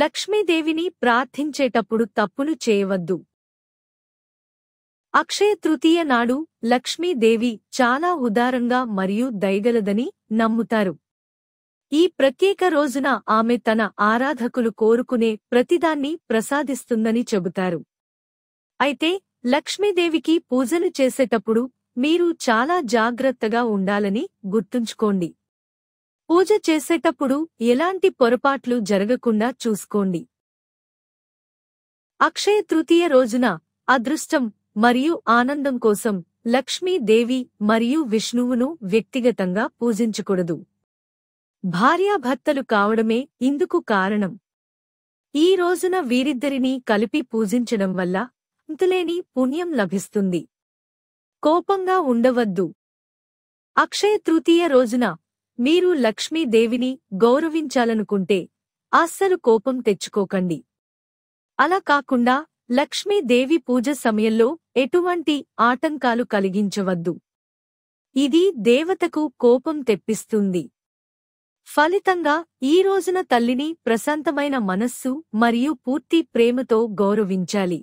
లక్ష్మీదేవిని ప్రార్థించేటప్పుడు తప్పులు చేయవద్దు అక్షయ తృతీయ నాడు లక్ష్మీదేవి చాలా ఉదారంగా మరియు దయగలదని నమ్ముతారు ఈ ప్రత్యేక రోజున ఆమె తన ఆరాధకులు కోరుకునే ప్రతిదాన్ని ప్రసాదిస్తుందని చెబుతారు అయితే లక్ష్మీదేవికి పూజలు చేసేటప్పుడు మీరు చాలా జాగ్రత్తగా ఉండాలని గుర్తుంచుకోండి పూజ చేసేటప్పుడు ఎలాంటి పొరపాట్లు జరగకుండా చూసుకోండి అక్షయ తృతీయ రోజున అదృష్టం మరియు ఆనందం కోసం లక్ష్మీదేవి మరియు విష్ణువును వ్యక్తిగతంగా పూజించకూడదు భార్యాభర్తలు కావడమే ఇందుకు కారణం ఈ రోజున వీరిద్దరినీ కలిపి పూజించడం వల్ల అంతులేని పుణ్యం లభిస్తుంది కోపంగా ఉండవద్దు అక్షయ తృతీయ రోజున మీరు లక్ష్మీదేవిని గౌరవించాలనుకుంటే అస్సలు కోపం తెచ్చుకోకండి అలా కాకుండా లక్ష్మీదేవి పూజ సమయంలో ఎటువంటి ఆటంకాలు కలిగించవద్దు ఇది దేవతకు కోపం తెప్పిస్తుంది ఫలితంగా ఈ రోజున తల్లిని ప్రశాంతమైన మనస్సు మరియు పూర్తి ప్రేమతో గౌరవించాలి